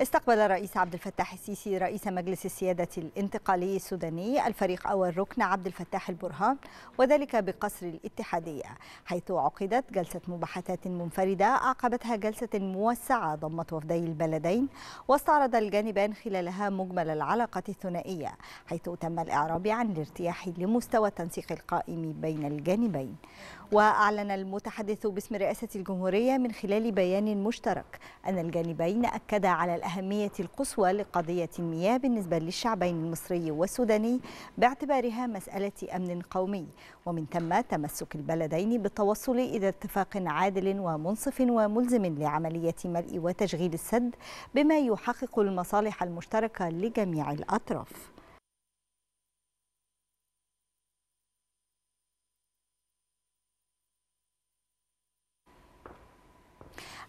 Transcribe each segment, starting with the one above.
استقبل الرئيس عبد الفتاح السيسي رئيس مجلس السيادة الانتقالي السوداني الفريق أول ركن عبد الفتاح البرهان وذلك بقصر الاتحادية حيث عقدت جلسة مباحثات منفردة أعقبتها جلسة موسعة ضمت وفدي البلدين واستعرض الجانبان خلالها مجمل العلاقة الثنائية حيث تم الإعراب عن الارتياح لمستوى التنسيق القائم بين الجانبين وأعلن المتحدث باسم رئاسة الجمهورية من خلال بيان مشترك أن الجانبين أكدا على الأهمية القصوى لقضية المياه بالنسبة للشعبين المصري والسوداني باعتبارها مسألة أمن قومي ومن ثم تمسك البلدين بالتوصل إلى اتفاق عادل ومنصف وملزم لعملية ملء وتشغيل السد بما يحقق المصالح المشتركة لجميع الأطراف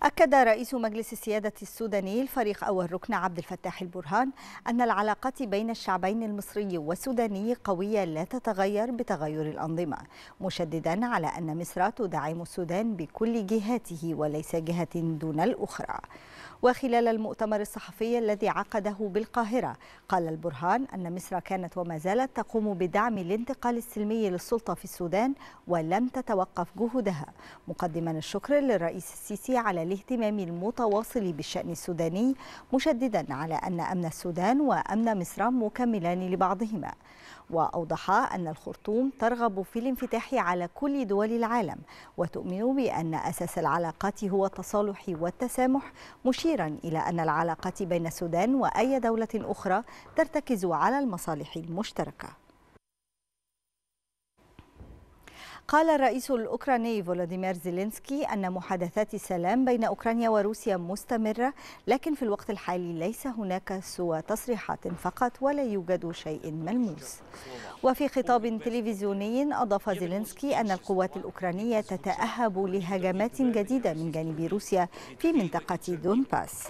أكد رئيس مجلس السيادة السوداني الفريق أول ركن عبد الفتاح البرهان أن العلاقات بين الشعبين المصري والسوداني قوية لا تتغير بتغير الأنظمة مشددا على أن مصر تدعم السودان بكل جهاته وليس جهة دون الأخرى وخلال المؤتمر الصحفي الذي عقده بالقاهرة قال البرهان أن مصر كانت وما زالت تقوم بدعم الانتقال السلمي للسلطة في السودان ولم تتوقف جهودها مقدما الشكر للرئيس السيسي على الاهتمام المتواصل بالشأن السوداني مشددا على أن أمن السودان وأمن مصر مكملان لبعضهما وأوضح أن الخرطوم ترغب في الانفتاح على كل دول العالم وتؤمن بأن أساس العلاقات هو التصالح والتسامح مشيرا إلى أن العلاقات بين السودان وأي دولة أخرى ترتكز على المصالح المشتركه قال الرئيس الأوكراني فولاديمير زيلينسكي أن محادثات السلام بين أوكرانيا وروسيا مستمرة لكن في الوقت الحالي ليس هناك سوى تصريحات فقط ولا يوجد شيء ملموس وفي خطاب تلفزيوني أضاف زيلينسكي أن القوات الأوكرانية تتأهب لهجمات جديدة من جانب روسيا في منطقة دونباس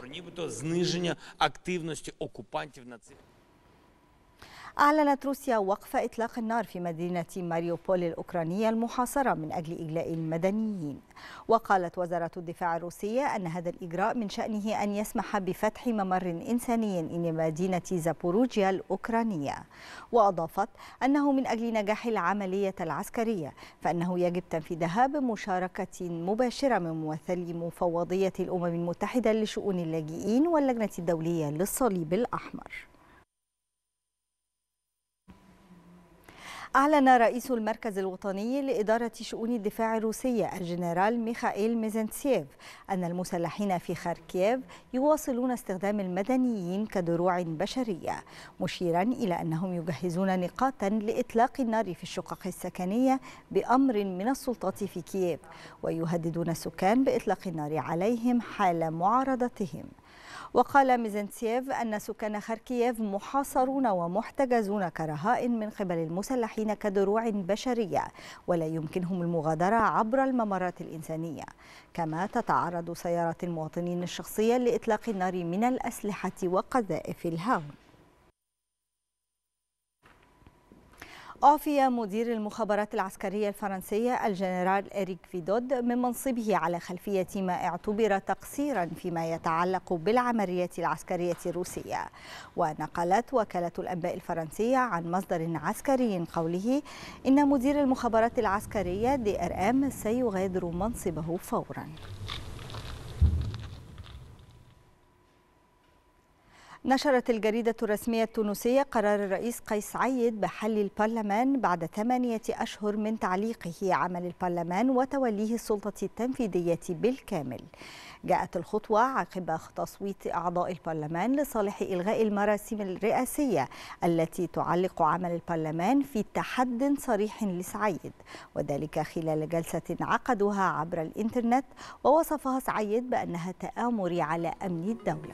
أعلنت روسيا وقف إطلاق النار في مدينة ماريوبول الأوكرانية المحاصرة من أجل إجلاء المدنيين وقالت وزارة الدفاع الروسية أن هذا الإجراء من شأنه أن يسمح بفتح ممر إنساني إلى مدينة زابوروجيا الأوكرانية وأضافت أنه من أجل نجاح العملية العسكرية فإنه يجب تنفيذها بمشاركة مباشرة من ممثلي مفوضية الأمم المتحدة لشؤون اللاجئين واللجنة الدولية للصليب الأحمر أعلن رئيس المركز الوطني لإدارة شؤون الدفاع الروسية الجنرال ميخائيل ميزنتسيف أن المسلحين في خاركييف يواصلون استخدام المدنيين كدروع بشرية مشيرا إلى أنهم يجهزون نقاطا لإطلاق النار في الشقق السكنية بأمر من السلطات في كييف ويهددون السكان بإطلاق النار عليهم حال معارضتهم وقال ميزنتسيف أن سكان خاركييف محاصرون ومحتجزون كرهائن من قبل المسلحين كدروع بشرية ولا يمكنهم المغادرة عبر الممرات الإنسانية كما تتعرض سيارات المواطنين الشخصية لإطلاق النار من الأسلحة وقذائف الهاون أعفي مدير المخابرات العسكرية الفرنسية الجنرال إريك فيدود من منصبه على خلفية ما اعتبر تقصيرا فيما يتعلق بالعملية العسكرية الروسية ونقلت وكالة الأنباء الفرنسية عن مصدر عسكري قوله إن مدير المخابرات العسكرية دي ار ام سيغادر منصبه فوراً نشرت الجريدة الرسمية التونسية قرار الرئيس قيس عيد بحل البرلمان بعد ثمانية أشهر من تعليقه عمل البرلمان وتوليه السلطة التنفيذية بالكامل جاءت الخطوة عقب تصويت أعضاء البرلمان لصالح إلغاء المراسم الرئاسية التي تعلق عمل البرلمان في تحد صريح لسعيد وذلك خلال جلسة عقدوها عبر الإنترنت ووصفها سعيد بأنها تآمر على أمن الدولة